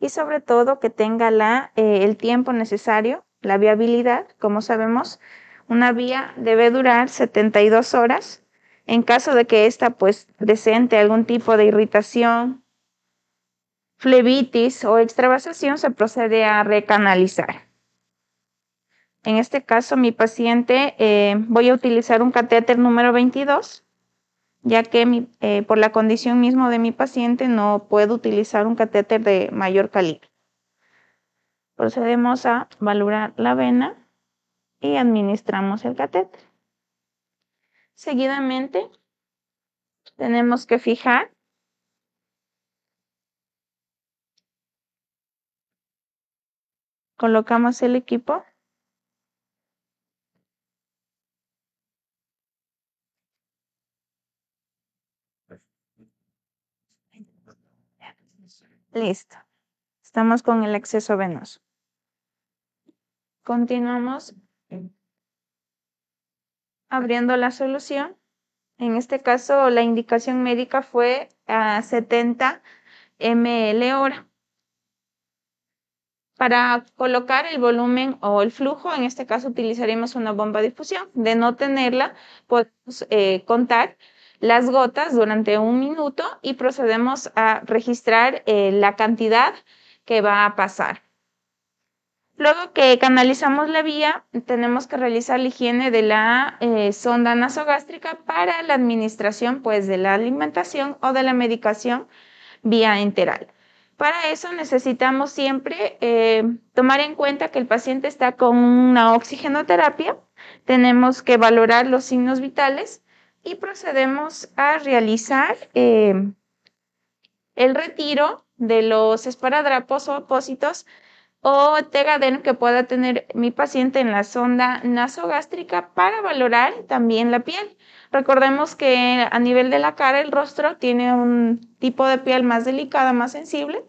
y sobre todo que tenga la, eh, el tiempo necesario, la viabilidad. Como sabemos, una vía debe durar 72 horas. En caso de que esta, pues, presente algún tipo de irritación, flebitis o extravasación, se procede a recanalizar. En este caso, mi paciente, eh, voy a utilizar un catéter número 22, ya que eh, por la condición mismo de mi paciente no puedo utilizar un catéter de mayor calibre. Procedemos a valorar la vena y administramos el catéter. Seguidamente, tenemos que fijar colocamos el equipo Listo. Estamos con el exceso venoso. Continuamos abriendo la solución. En este caso, la indicación médica fue a 70 ml hora. Para colocar el volumen o el flujo, en este caso utilizaremos una bomba de difusión. De no tenerla, podemos eh, contar las gotas durante un minuto y procedemos a registrar eh, la cantidad que va a pasar. Luego que canalizamos la vía, tenemos que realizar la higiene de la eh, sonda nasogástrica para la administración pues, de la alimentación o de la medicación vía enteral. Para eso necesitamos siempre eh, tomar en cuenta que el paciente está con una oxigenoterapia, tenemos que valorar los signos vitales y procedemos a realizar em, el retiro de los esparadrapos o apósitos o tegaden que pueda tener mi paciente en la sonda nasogástrica para valorar también la piel. Recordemos que a nivel de la cara el rostro tiene un tipo de piel más delicada, más sensible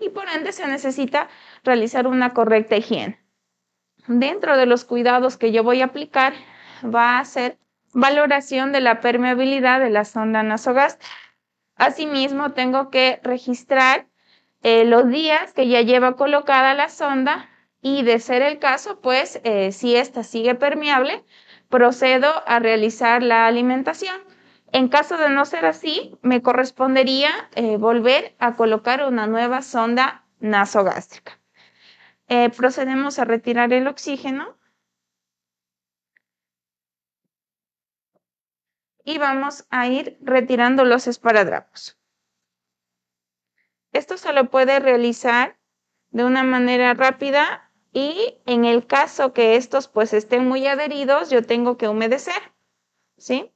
y por ende se necesita realizar una correcta higiene. Dentro de los cuidados que yo voy a aplicar va a ser valoración de la permeabilidad de la sonda nasogástrica. Asimismo, tengo que registrar eh, los días que ya lleva colocada la sonda y de ser el caso, pues eh, si ésta sigue permeable, procedo a realizar la alimentación. En caso de no ser así, me correspondería eh, volver a colocar una nueva sonda nasogástrica. procedemos a retirar el oxígeno y vamos a ir retirando los esparadrapos. Esto se lo puede realizar de una manera rápida y en el caso que estos pues estén muy adheridos, yo tengo que humedecer, ¿sí?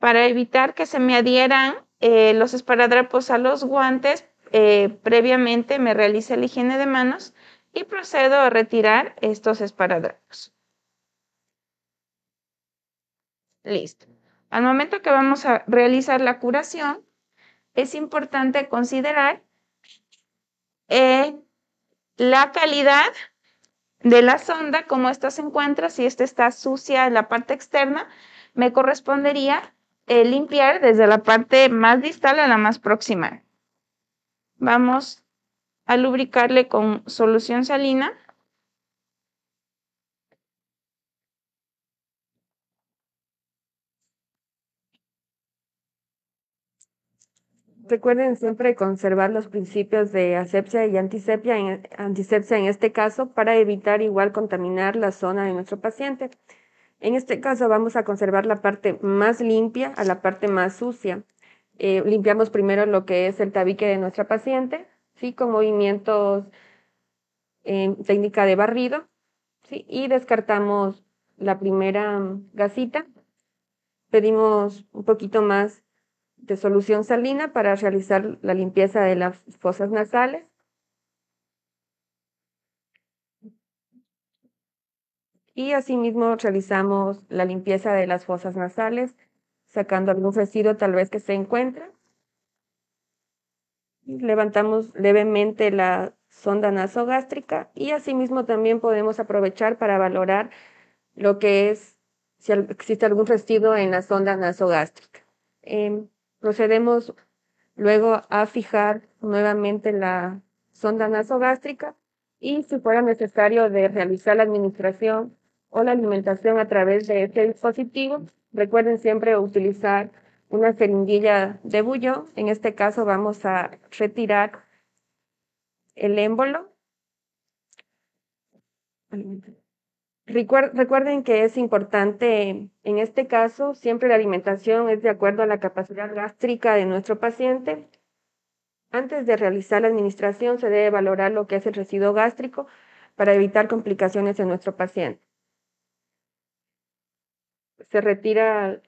Para evitar que se me adhieran eh, los esparadrapos a los guantes, eh, previamente me realice la higiene de manos y procedo a retirar estos esparadrapos. Listo. Al momento que vamos a realizar la curación, es importante considerar eh, la calidad de la sonda, cómo esta se encuentra, si esta está sucia en la parte externa, me correspondería eh, limpiar desde la parte más distal a la más próxima. Vamos a lubricarle con solución salina. Recuerden siempre conservar los principios de asepsia y antisepsia en, en este caso para evitar igual contaminar la zona de nuestro paciente. En este caso vamos a conservar la parte más limpia a la parte más sucia. Eh, limpiamos primero lo que es el tabique de nuestra paciente, ¿sí? con movimientos en em, técnica de barrido, ¿sí? y descartamos la primera mm, gasita. Pedimos un poquito más de solución salina para realizar la limpieza de las fosas nasales. Y asimismo realizamos la limpieza de las fosas nasales, sacando algún residuo tal vez que se encuentra. Levantamos levemente la sonda nasogástrica y asimismo también podemos aprovechar para valorar lo que es si existe algún residuo en la sonda nasogástrica. Em, Procedemos luego a fijar nuevamente la sonda nasogástrica y si fuera necesario de realizar la administración o la alimentación a través de este dispositivo, recuerden siempre utilizar una seringuilla de bullo. En este caso vamos a retirar el émbolo. Recuerden que es importante, en este caso, siempre la alimentación es de acuerdo a la capacidad gástrica de nuestro paciente. Antes de realizar la administración, se debe valorar lo que es el residuo gástrico para evitar complicaciones en nuestro paciente. Se retira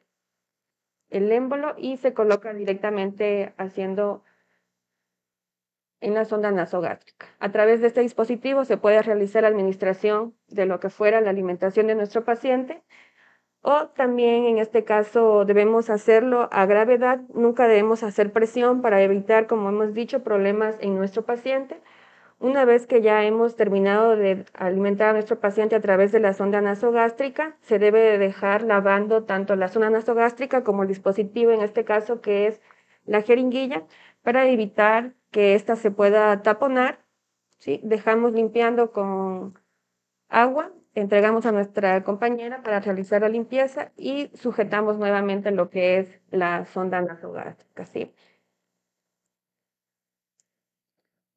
el émbolo y se coloca directamente haciendo en la sonda nasogástrica. A través de este dispositivo se puede realizar la administración de lo que fuera la alimentación de nuestro paciente o también en este caso debemos hacerlo a gravedad, nunca debemos hacer presión para evitar, como hemos dicho, problemas en nuestro paciente. Una vez que ya hemos terminado de alimentar a nuestro paciente a través de la sonda nasogástrica, se debe dejar lavando tanto la sonda nasogástrica como el dispositivo, en este caso que es la jeringuilla, para evitar que ésta se pueda taponar, dejamos limpiando con agua, entregamos a nuestra compañera para realizar la limpieza y sujetamos nuevamente lo que es la sonda nasogástrica.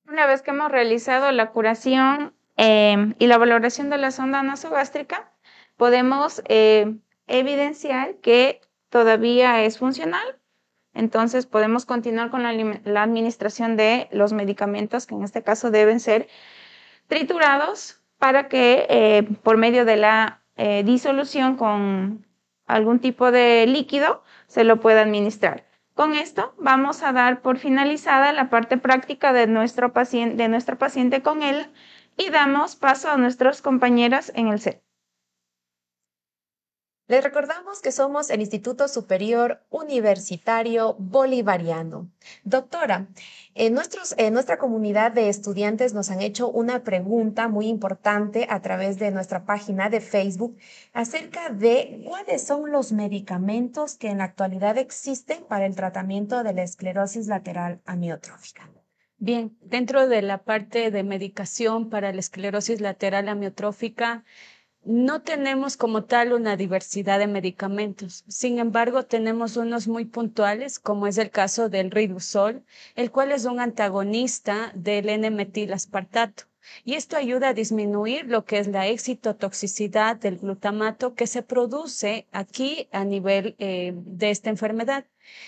Una vez que hemos realizado la curación em, y la valoración de la sonda nasogástrica, podemos eh, evidenciar que todavía es funcional entonces podemos continuar con la, administración de los medicamentos que en este caso deben ser triturados para que eh, por medio de la eh, disolución con algún tipo de líquido se lo pueda administrar. Con esto vamos a dar por finalizada la parte práctica de, nuestro paciente, de paciente con él y damos paso a nuestros compañeras en el set. Les recordamos que somos el Instituto Superior Universitario Bolivariano. Doctora, en, nuestra comunidad de estudiantes nos han hecho una pregunta muy importante a través de nuestra página de Facebook acerca de cuáles son los medicamentos que en la actualidad existen para el tratamiento de la esclerosis lateral amiotrófica. Bien, dentro de la parte de medicación para la esclerosis lateral amiotrófica, no tenemos como tal una diversidad de medicamentos, sin embargo tenemos unos muy puntuales, como es el caso del ridusol, el cual es un antagonista del n metilaspartato aspartato y esto ayuda a disminuir lo que es la exitotoxicidad del glutamato que se produce aquí a nivel eh, de esta enfermedad.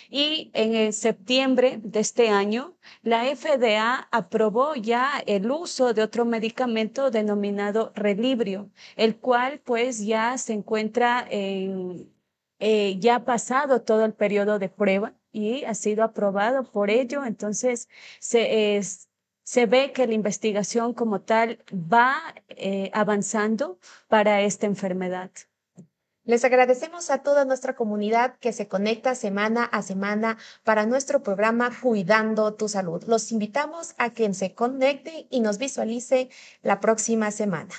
Y en septiembre de este año, la FDA aprobó ya el uso de otro medicamento denominado Relibrio, el cual pues ya se encuentra eh, ya ha pasado todo el periodo de prueba y ha sido aprobado por ello. Entonces, se, es se ve que la investigación como tal va eh, avanzando para esta enfermedad. Les agradecemos a toda nuestra comunidad que se conecta semana a semana para nuestro programa Cuidando tu Salud. Los invitamos a que se conecte y nos visualice la próxima semana.